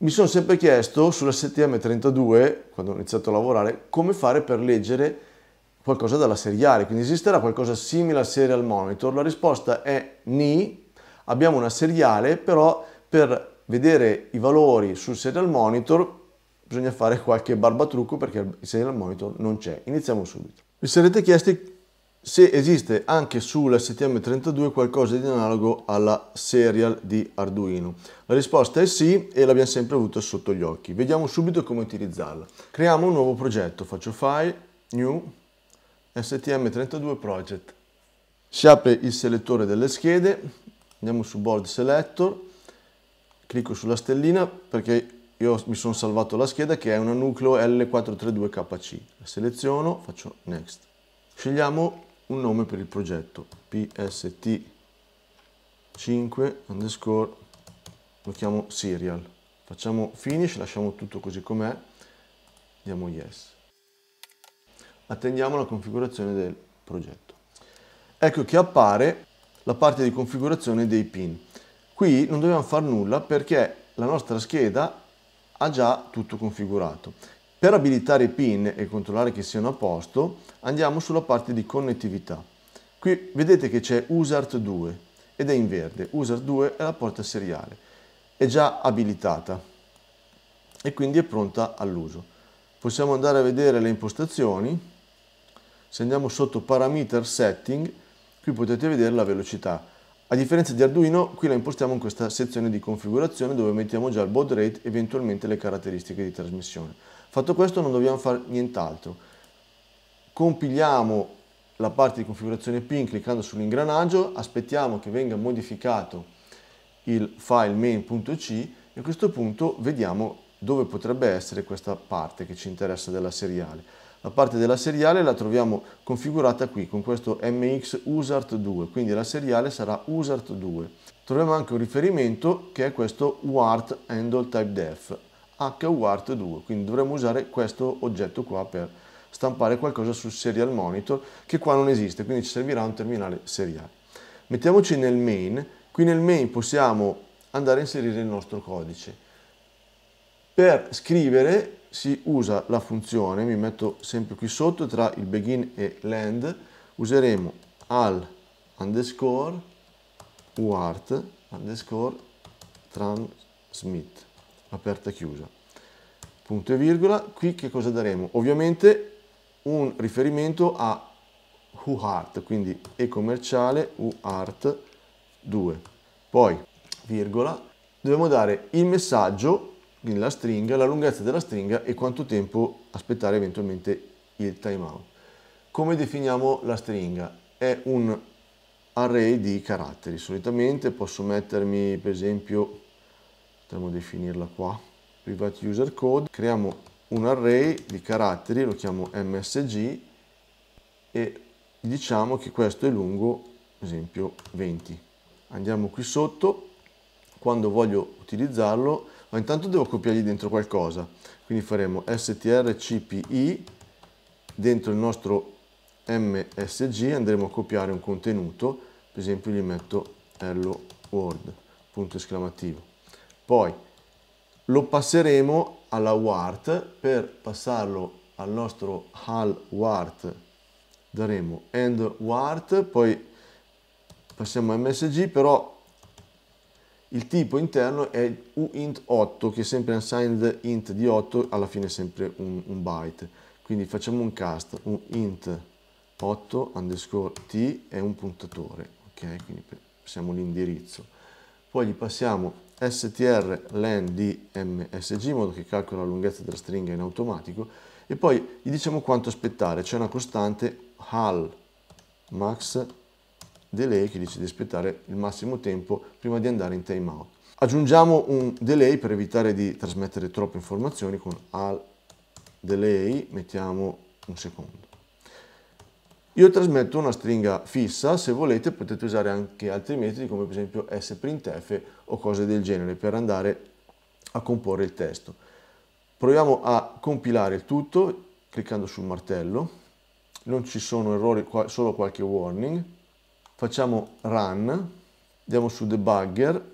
mi sono sempre chiesto sulla STM32, quando ho iniziato a lavorare, come fare per leggere qualcosa dalla seriale, quindi esisterà qualcosa simile al serial monitor? La risposta è ni, abbiamo una seriale, però per vedere i valori sul serial monitor bisogna fare qualche barbatrucco perché il serial monitor non c'è. Iniziamo subito. Vi sarete chiesti se esiste anche sull'STM32 qualcosa di analogo alla serial di Arduino. La risposta è sì e l'abbiamo sempre avuta sotto gli occhi. Vediamo subito come utilizzarla. Creiamo un nuovo progetto, faccio File, New, STM32 Project. Si apre il selettore delle schede, andiamo su Board Selector, clicco sulla stellina perché io mi sono salvato la scheda che è una Nucleo L432KC. La seleziono, faccio Next. Scegliamo un nome per il progetto pst5 underscore lo chiamo serial facciamo finish lasciamo tutto così com'è diamo yes attendiamo la configurazione del progetto ecco che appare la parte di configurazione dei pin qui non dobbiamo fare nulla perché la nostra scheda ha già tutto configurato per abilitare i pin e controllare che siano a posto, andiamo sulla parte di connettività. Qui vedete che c'è USART 2 ed è in verde. USART 2 è la porta seriale, è già abilitata e quindi è pronta all'uso. Possiamo andare a vedere le impostazioni. Se andiamo sotto Parameter Setting, qui potete vedere la velocità. A differenza di Arduino, qui la impostiamo in questa sezione di configurazione dove mettiamo già il baud rate e eventualmente le caratteristiche di trasmissione. Fatto questo non dobbiamo fare nient'altro. Compiliamo la parte di configurazione PIN cliccando sull'ingranaggio, aspettiamo che venga modificato il file main.c e a questo punto vediamo dove potrebbe essere questa parte che ci interessa della seriale. La parte della seriale la troviamo configurata qui con questo MX USART 2, quindi la seriale sarà USART 2. Troviamo anche un riferimento che è questo UART Handle Type Def. HUART 2, quindi dovremmo usare questo oggetto qua per stampare qualcosa sul serial monitor che qua non esiste, quindi ci servirà un terminale seriale. Mettiamoci nel main, qui nel main possiamo andare a inserire il nostro codice. Per scrivere si usa la funzione, mi metto sempre qui sotto tra il begin e l'end, useremo al underscore uart underscore transmit aperta e chiusa, punto e virgola, qui che cosa daremo? Ovviamente un riferimento a UART, quindi e commerciale UART 2. Poi, virgola, dobbiamo dare il messaggio, quindi la stringa, la lunghezza della stringa e quanto tempo aspettare eventualmente il timeout. Come definiamo la stringa? È un array di caratteri, solitamente posso mettermi per esempio potremmo definirla qua, private user code, creiamo un array di caratteri, lo chiamo msg e diciamo che questo è lungo, ad esempio 20. Andiamo qui sotto, quando voglio utilizzarlo, ma intanto devo copiargli dentro qualcosa, quindi faremo strcpi dentro il nostro msg, andremo a copiare un contenuto, per esempio gli metto hello world, punto esclamativo poi lo passeremo alla wart, per passarlo al nostro HAL wart daremo end wart, poi passiamo msg, però il tipo interno è uint 8, che è sempre un signed int di 8, alla fine è sempre un, un byte. Quindi facciamo un cast, un int 8 underscore t è un puntatore, ok? Quindi passiamo l'indirizzo. Poi gli passiamo str len di msg, in modo che calcola la lunghezza della stringa in automatico, e poi gli diciamo quanto aspettare, c'è una costante hal max delay che dice di aspettare il massimo tempo prima di andare in timeout. Aggiungiamo un delay per evitare di trasmettere troppe informazioni con al delay mettiamo un secondo. Io trasmetto una stringa fissa, se volete potete usare anche altri metodi come per esempio sprintf o cose del genere per andare a comporre il testo. Proviamo a compilare il tutto cliccando sul martello, non ci sono errori, solo qualche warning. Facciamo run, andiamo su debugger,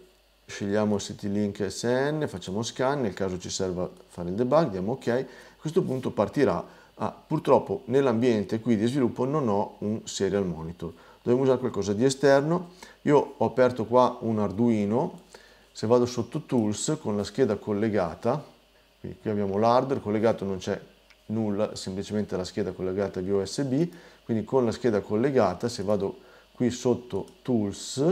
scegliamo CT-Link SN, facciamo scan, nel caso ci serva fare il debug, diamo ok. A questo punto partirà Ah, purtroppo nell'ambiente qui di sviluppo non ho un serial monitor, dobbiamo usare qualcosa di esterno. Io ho aperto qua un Arduino, se vado sotto Tools con la scheda collegata, qui, abbiamo l'hardware collegato, non c'è nulla, semplicemente la scheda collegata via USB, quindi con la scheda collegata, se vado qui sotto Tools,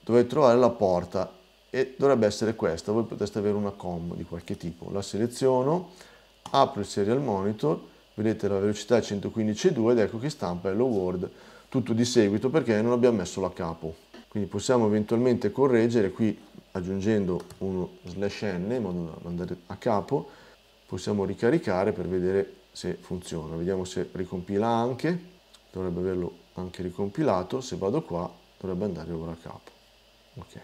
dovete trovare la porta e dovrebbe essere questa, voi potreste avere una com di qualche tipo, la seleziono, apro il serial monitor, vedete la velocità è 115.2 ed ecco che stampa Hello World tutto di seguito perché non abbiamo messo la capo. Quindi possiamo eventualmente correggere qui aggiungendo uno slash n in modo da andare a capo, possiamo ricaricare per vedere se funziona. Vediamo se ricompila anche, dovrebbe averlo anche ricompilato, se vado qua dovrebbe andare ora a capo. Ok.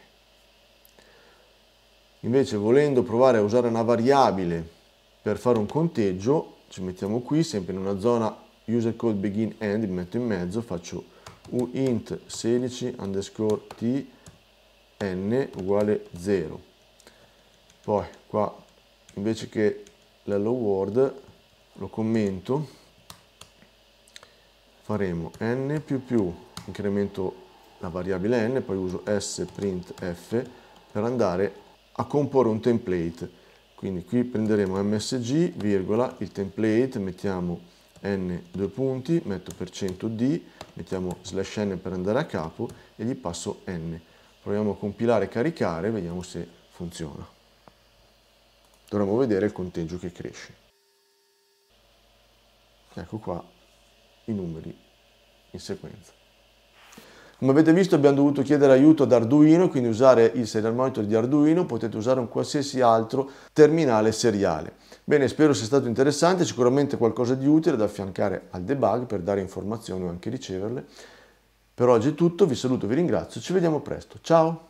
Invece volendo provare a usare una variabile per fare un conteggio ci mettiamo qui, sempre in una zona user code begin end, mi metto in mezzo, faccio un int 16 underscore t n uguale 0. Poi qua invece che l'hello world lo commento, faremo n più più, incremento la variabile n, poi uso s printf per andare a comporre un template quindi qui prenderemo msg, virgola, il template, mettiamo n due punti, metto per percento %d, mettiamo slash n per andare a capo e gli passo n. Proviamo a compilare e caricare, vediamo se funziona. Dovremmo vedere il conteggio che cresce. Ecco qua i numeri in sequenza. Come avete visto abbiamo dovuto chiedere aiuto ad Arduino, quindi usare il serial monitor di Arduino, potete usare un qualsiasi altro terminale seriale. Bene, spero sia stato interessante, sicuramente qualcosa di utile da affiancare al debug per dare informazioni o anche riceverle. Per oggi è tutto, vi saluto, vi ringrazio, ci vediamo presto, ciao!